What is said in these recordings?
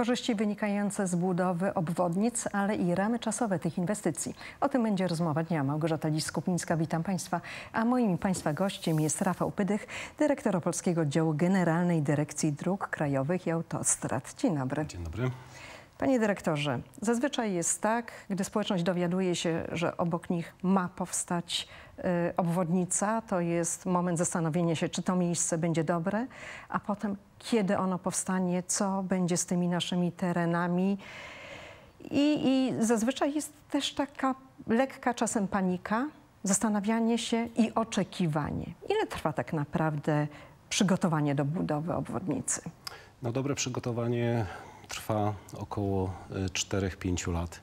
korzyści wynikające z budowy obwodnic, ale i ramy czasowe tych inwestycji. O tym będzie rozmowa dnia. Małgorzata dziś kupińska witam Państwa. A moim Państwa gościem jest Rafał Pydych, dyrektor Polskiego Oddziału Generalnej Dyrekcji Dróg Krajowych i Autostrad. Dzień dobry. Dzień dobry. Panie dyrektorze, zazwyczaj jest tak, gdy społeczność dowiaduje się, że obok nich ma powstać y, obwodnica, to jest moment zastanowienia się, czy to miejsce będzie dobre, a potem kiedy ono powstanie, co będzie z tymi naszymi terenami. I, i zazwyczaj jest też taka lekka czasem panika, zastanawianie się i oczekiwanie. Ile trwa tak naprawdę przygotowanie do budowy obwodnicy? No dobre przygotowanie trwa około 4-5 e, lat.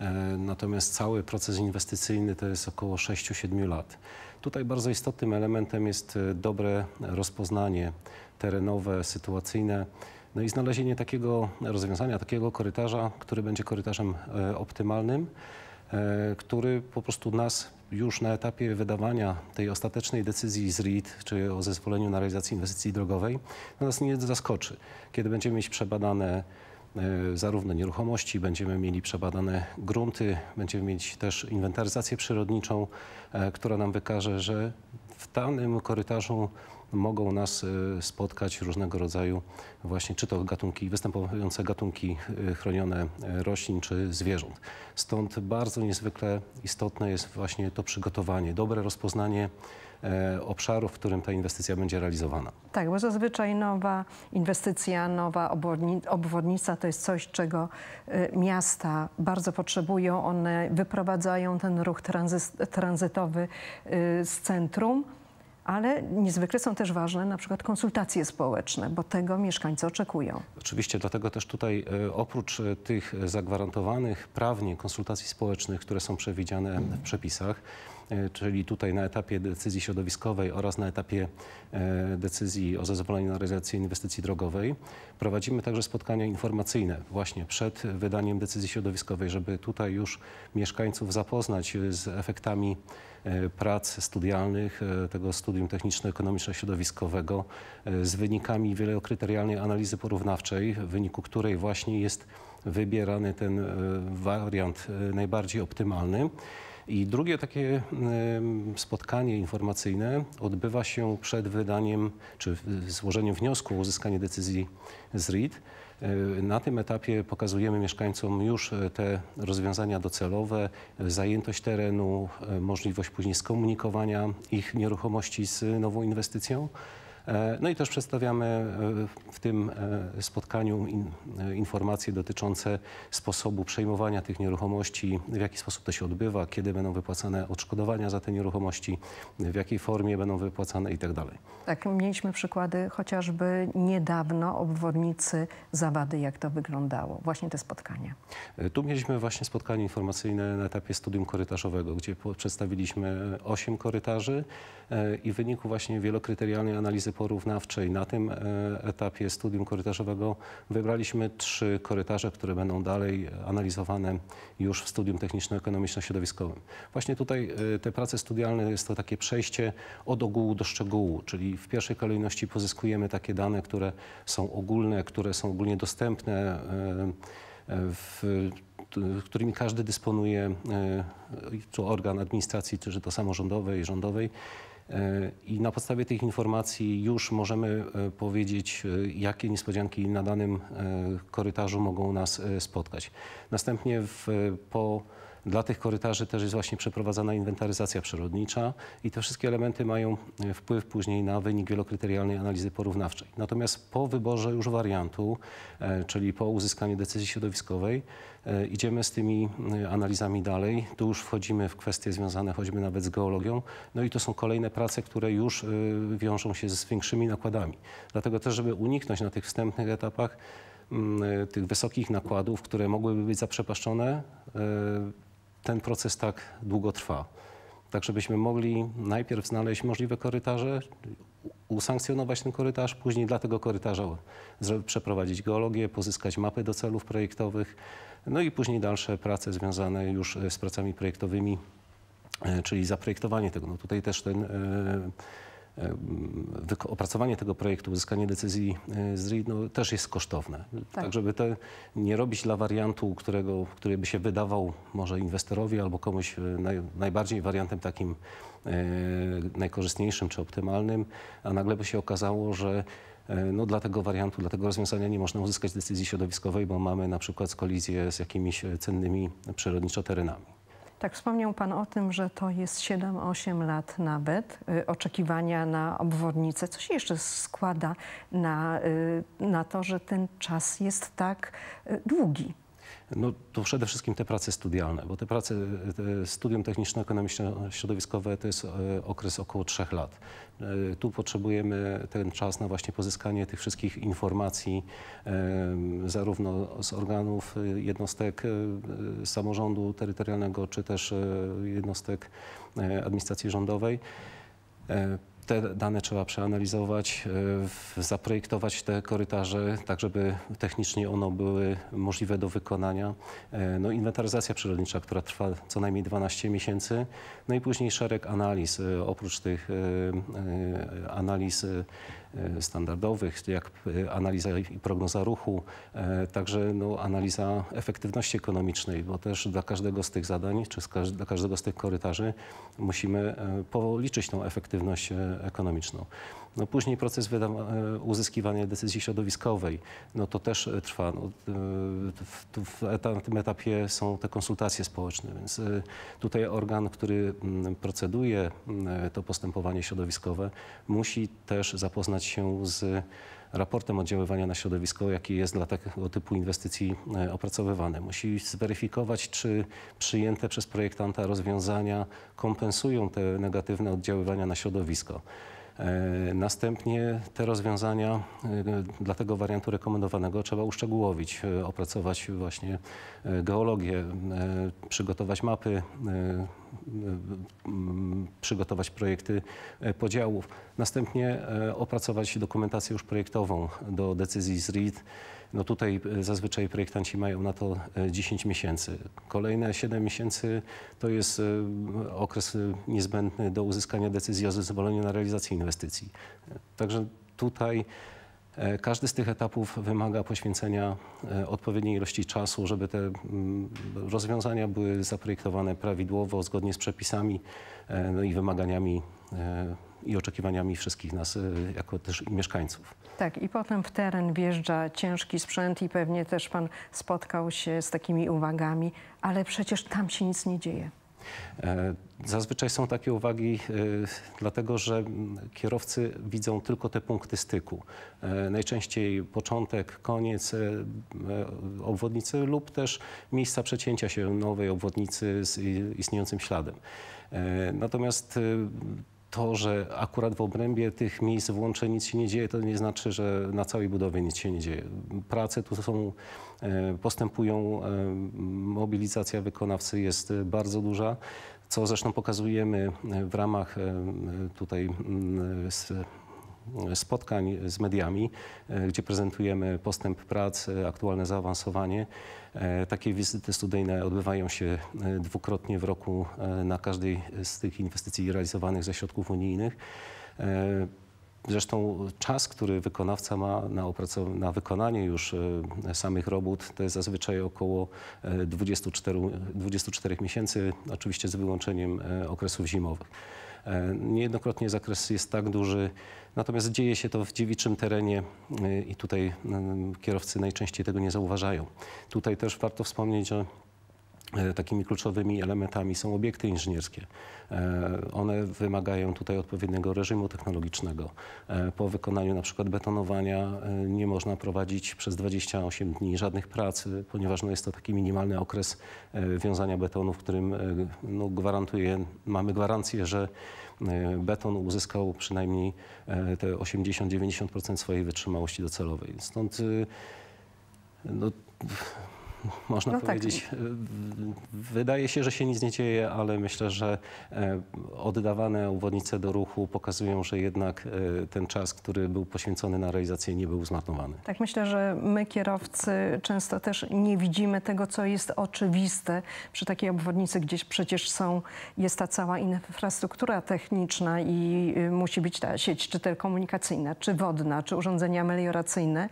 E, natomiast cały proces inwestycyjny to jest około 6-7 lat. Tutaj bardzo istotnym elementem jest e, dobre rozpoznanie terenowe, sytuacyjne, no i znalezienie takiego rozwiązania, takiego korytarza, który będzie korytarzem optymalnym, który po prostu nas już na etapie wydawania tej ostatecznej decyzji z RID, czyli o zezwoleniu na realizację inwestycji drogowej, nas nie zaskoczy. Kiedy będziemy mieć przebadane E, zarówno nieruchomości, będziemy mieli przebadane grunty, będziemy mieć też inwentaryzację przyrodniczą, e, która nam wykaże, że w danym korytarzu mogą nas e, spotkać różnego rodzaju właśnie czy to gatunki, występujące gatunki chronione roślin czy zwierząt. Stąd bardzo niezwykle istotne jest właśnie to przygotowanie, dobre rozpoznanie E, obszaru, w którym ta inwestycja będzie realizowana. Tak, bo zazwyczaj nowa inwestycja, nowa obwodnica to jest coś, czego e, miasta bardzo potrzebują. One wyprowadzają ten ruch tranzytowy e, z centrum ale niezwykle są też ważne na przykład konsultacje społeczne, bo tego mieszkańcy oczekują. Oczywiście, dlatego też tutaj e, oprócz e, tych zagwarantowanych prawnie konsultacji społecznych, które są przewidziane w przepisach, e, czyli tutaj na etapie decyzji środowiskowej oraz na etapie decyzji o zezwoleniu na realizację inwestycji drogowej. Prowadzimy także spotkania informacyjne właśnie przed wydaniem decyzji środowiskowej, żeby tutaj już mieszkańców zapoznać z efektami E, prac studialnych, e, tego studium techniczno-ekonomiczno-środowiskowego e, z wynikami wielokryterialnej analizy porównawczej, w wyniku której właśnie jest wybierany ten wariant najbardziej optymalny. I drugie takie spotkanie informacyjne odbywa się przed wydaniem czy złożeniem wniosku o uzyskanie decyzji z RIT. E, na tym etapie pokazujemy mieszkańcom już e, te rozwiązania docelowe, zajętość terenu, e, możliwość później skomunikowania ich nieruchomości z nową inwestycją. E, no i też przedstawiamy e, w tym e, spotkaniu informacje dotyczące sposobu przejmowania tych nieruchomości, w jaki sposób to się odbywa, kiedy będą wypłacane odszkodowania za te nieruchomości, w jakiej formie będą wypłacane itd. Tak, tak, mieliśmy przykłady chociażby niedawno obwodnicy Zawady, jak to wyglądało, właśnie te spotkania. Tu mieliśmy właśnie spotkanie informacyjne na etapie studium korytarzowego, gdzie przedstawiliśmy osiem korytarzy i w wyniku właśnie wielokryterialnej analizy porównawczej na tym e, etapie studium korytarzowego wybraliśmy trzy korytarze, które będą dalej analizowane już w studium techniczno-ekonomiczno-środowiskowym. Właśnie tutaj e, te prace studialne jest to takie przejście od ogółu do szczegółu, czyli w pierwszej kolejności pozyskujemy takie dane, które są ogólne, które są ogólnie dostępne, e, w, którymi każdy dysponuje, czy organ administracji, czy to samorządowej, rządowej. E, I na podstawie tych informacji już możemy e, powiedzieć, e, jakie niespodzianki na danym korytarzu mogą nas spotkać. Następnie w, po dla tych korytarzy też jest właśnie przeprowadzana inwentaryzacja przyrodnicza i te wszystkie elementy mają e, wpływ później na wynik wielokryterialnej analizy porównawczej. Natomiast po wyborze już wariantu, e, czyli po uzyskaniu decyzji środowiskowej, e, idziemy z tymi analizami dalej. Tu już wchodzimy w kwestie związane choćby nawet z geologią. No i to są kolejne prace, które już wiążą się z większymi nakładami. Dlatego też, żeby uniknąć na tych wstępnych etapach mm, tych wysokich nakładów, które mogłyby być zaprzepaszczone, ten proces tak długo trwa. Tak, żebyśmy mogli najpierw znaleźć możliwe korytarze, usankcjonować ten korytarz, później dla tego korytarza przeprowadzić geologię, pozyskać mapy do celów projektowych, no i później dalsze prace związane już e, z pracami projektowymi, e, czyli zaprojektowanie tego. No tutaj też ten e, opracowanie tego projektu, uzyskanie decyzji e, z RI no, też jest kosztowne. Tak, tak żeby to nie robić dla wariantu, którego, który by się wydawał może inwestorowi albo komuś e, naj, najbardziej wariantem takim e, najkorzystniejszym czy optymalnym, a nagle by się okazało, że e, no, dla tego wariantu, dla tego rozwiązania nie można uzyskać decyzji środowiskowej, bo mamy na przykład kolizję z jakimiś cennymi przyrodniczo terenami. Tak, wspomniał Pan o tym, że to jest 7-8 lat nawet y, oczekiwania na obwodnicę. Co się jeszcze składa na, y, na to, że ten czas jest tak y, długi? No to przede wszystkim te prace studialne, bo te prace, te studium techniczno-ekonomiczno-środowiskowe to jest e, okres około trzech lat. E, tu potrzebujemy ten czas na właśnie pozyskanie tych wszystkich informacji e, zarówno z organów jednostek samorządu terytorialnego, czy też jednostek administracji rządowej te dane trzeba przeanalizować, e, zaprojektować te korytarze tak, żeby technicznie one były możliwe do wykonania. E, no, inwentaryzacja przyrodnicza, która trwa co najmniej 12 miesięcy, no i później szereg analiz. E, oprócz tych analiz E, standardowych, jak e, analiza i prognoza ruchu, e, także no, analiza efektywności ekonomicznej, bo też dla każdego z tych zadań, czy dla każdego z tych korytarzy musimy policzyć tą efektywność ekonomiczną. No później proces e, uzyskiwania decyzji środowiskowej, no to też e, trwa. No, e, w, na tym etapie są te konsultacje społeczne, więc tutaj organ, który mm, proceduje mm, to postępowanie środowiskowe, musi też zapoznać się z raportem oddziaływania na środowisko, jaki jest dla tego typu inwestycji opracowywany. Musi zweryfikować, czy przyjęte przez projektanta rozwiązania kompensują te negatywne oddziaływania na środowisko. E, następnie te rozwiązania e, dla tego wariantu rekomendowanego trzeba uszczegółowić, e, opracować właśnie geologię, przygotować mapy Y, y, przygotować projekty e, podziałów. Następnie e, opracować dokumentację już projektową do decyzji z RID. No tutaj e, zazwyczaj projektanci mają na to 10 miesięcy. Kolejne 7 miesięcy to jest okres niezbędny do uzyskania decyzji o zezwoleniu na realizację inwestycji. Także tutaj E, każdy z tych etapów wymaga poświęcenia e, odpowiedniej ilości czasu, żeby te mm, rozwiązania były zaprojektowane prawidłowo, zgodnie z przepisami e, no i wymaganiami i oczekiwaniami wszystkich nas, jako też mieszkańców. Tak, i potem w teren wjeżdża ciężki sprzęt i pewnie też pan spotkał się z takimi uwagami, ale przecież tam się nic nie dzieje. E, zazwyczaj są takie uwagi, e, dlatego że kierowcy widzą tylko te punkty styku. E, najczęściej początek, koniec obwodnicy lub też miejsca przecięcia się nowej obwodnicy z istniejącym śladem. Natomiast to, że akurat w obrębie tych miejsc włączeń nic się nie dzieje, to nie znaczy, że na całej budowie nic się nie dzieje. Prace tu są, e, postępują, e, mobilizacja wykonawcy jest e, bardzo duża, co zresztą pokazujemy w ramach tutaj spotkań z mediami, e, gdzie prezentujemy postęp prac, e, aktualne zaawansowanie. E, takie wizyty studyjne odbywają się dwukrotnie w roku na każdej z tych inwestycji realizowanych ze środków unijnych. Zresztą czas, który wykonawca ma na, na wykonanie już samych robót, to jest zazwyczaj około 24, 24 miesięcy, oczywiście z wyłączeniem okresów zimowych. E, niejednokrotnie zakres jest tak duży, natomiast dzieje się to w dziewiczym terenie e, i tutaj mm, kierowcy najczęściej tego nie zauważają. Tutaj też warto wspomnieć, że E, takimi kluczowymi elementami są obiekty inżynierskie. E, one wymagają tutaj odpowiedniego reżimu technologicznego. E, po wykonaniu na przykład betonowania nie można prowadzić przez 28 dni żadnych prac, ponieważ no jest to taki minimalny okres wiązania betonu, w którym no gwarantuje, mamy gwarancję, że beton uzyskał przynajmniej te 80-90% swojej wytrzymałości docelowej. Stąd no, można no tak, powiedzieć. Tak. Wydaje się, że się nic nie dzieje, ale myślę, że e, oddawane uwodnice do ruchu pokazują, że jednak e, ten czas, który był poświęcony na realizację, nie był zmarnowany. Tak, myślę, że my kierowcy często też nie widzimy tego, co jest oczywiste przy takiej obwodnicy, gdzieś przecież są, jest ta cała infrastruktura techniczna i y, musi być ta sieć czy telekomunikacyjna, czy wodna, czy urządzenia melioracyjne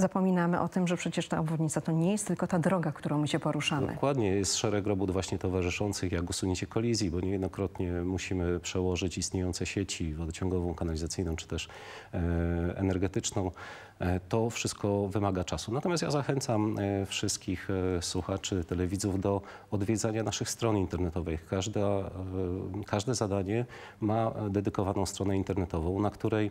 zapominamy o tym, że przecież ta obwodnica to nie jest tylko ta droga, którą my się poruszamy. Dokładnie, jest szereg robót właśnie towarzyszących, jak usunięcie kolizji, bo niejednokrotnie musimy przełożyć istniejące sieci wodociągową, kanalizacyjną czy też e, energetyczną. E, to wszystko wymaga czasu. Natomiast ja zachęcam e, wszystkich e, słuchaczy, telewidzów do odwiedzania naszych stron internetowych. każde zadanie ma dedykowaną stronę internetową, na której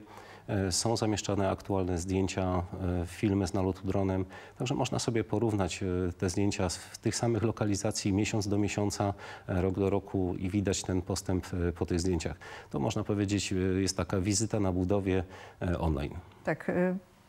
E, są zamieszczane aktualne zdjęcia, e, filmy z nalotu dronem, także można sobie porównać e, te zdjęcia z tych samych lokalizacji miesiąc do miesiąca, rok do roku i widać ten postęp po tych zdjęciach. To można powiedzieć jest taka wizyta na budowie online. Tak,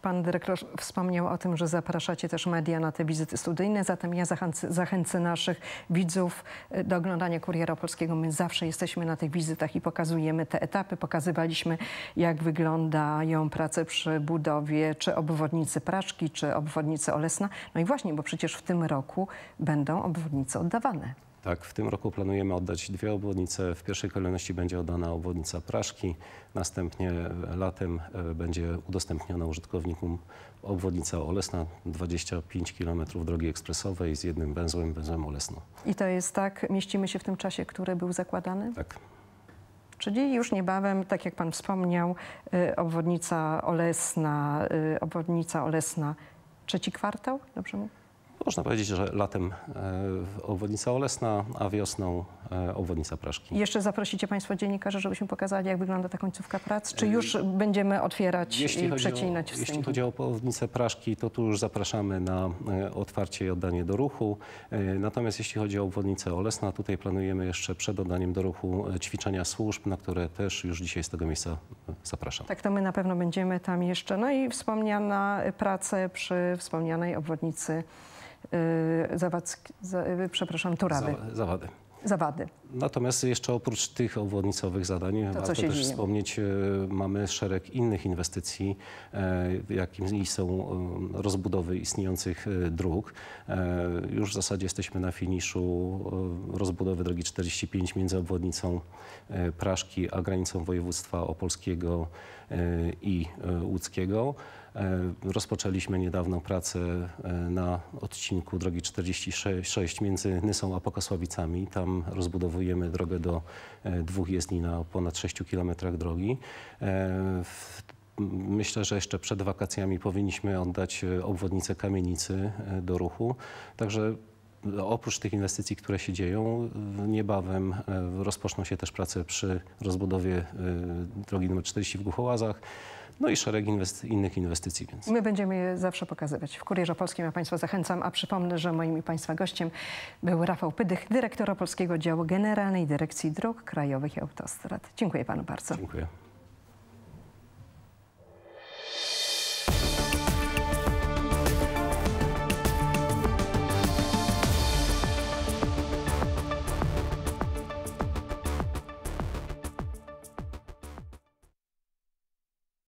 Pan dyrektor wspomniał o tym, że zapraszacie też media na te wizyty studyjne, zatem ja zachęcę, zachęcę naszych widzów y, do oglądania Kuriera Polskiego. My zawsze jesteśmy na tych wizytach i pokazujemy te etapy. Pokazywaliśmy, jak wyglądają prace przy budowie czy obwodnicy Praczki, czy obwodnicy Olesna. No i właśnie, bo przecież w tym roku będą obwodnice oddawane. Tak, w tym roku planujemy oddać dwie obwodnice. W pierwszej kolejności będzie oddana obwodnica Praszki, następnie latem e, będzie udostępniona użytkownikom obwodnica Olesna, 25 km drogi ekspresowej z jednym węzłem, węzłem Olesno. I to jest tak, mieścimy się w tym czasie, który był zakładany? Tak. Czyli już niebawem, tak jak pan wspomniał, e, obwodnica Olesna, e, obwodnica Olesna, trzeci kwartał, dobrze mówię? Można powiedzieć, że latem e, obwodnica Olesna, a wiosną e, obwodnica Praszki. Jeszcze zaprosicie Państwo dziennikarzy, żebyśmy pokazali, jak wygląda ta końcówka prac. Czy e, już będziemy otwierać jeśli i przecinać o, Jeśli chodzi o obwodnicę Praszki, to tu już zapraszamy na otwarcie i oddanie do ruchu. Natomiast jeśli chodzi o obwodnicę Olesna, tutaj planujemy jeszcze przed oddaniem do ruchu ćwiczenia służb, na które też już dzisiaj z tego miejsca zapraszam. Tak, to my na pewno będziemy tam jeszcze. No i wspomniana prace przy wspomnianej obwodnicy Zawadzki, za, y, przepraszam, Turawy. Zawady. Zawady. Natomiast jeszcze oprócz tych obwodnicowych zadań to warto też dzieje? wspomnieć, e, mamy szereg innych inwestycji, e, jakimi są e, rozbudowy istniejących dróg. Już w zasadzie jesteśmy na finiszu rozbudowy drogi 45 między obwodnicą Praszki a granicą województwa opolskiego i łódzkiego. Rozpoczęliśmy niedawno pracę na odcinku drogi 46 między Nysą a Pokasławicami. Tam rozbudowujemy odbudowujemy drogę do e, dwóch jezdni na ponad 6 kilometrach drogi e, myślę, że jeszcze przed wakacjami powinniśmy oddać e, obwodnicę kamienicy do ruchu. Także oprócz tych inwestycji, które się dzieją, niebawem rozpoczną się też prace przy rozbudowie drogi nr 40 w Głuchołazach no i szereg innych inwestycji. Więc. My będziemy je zawsze pokazywać. W Kurierze Polskim ja Państwa zachęcam, a przypomnę, że moim i Państwa gościem był Rafał Pydych, dyrektor Polskiego Działu Generalnej Dyrekcji Dróg Krajowych i Autostrad. Dziękuję Panu bardzo. Dziękuję.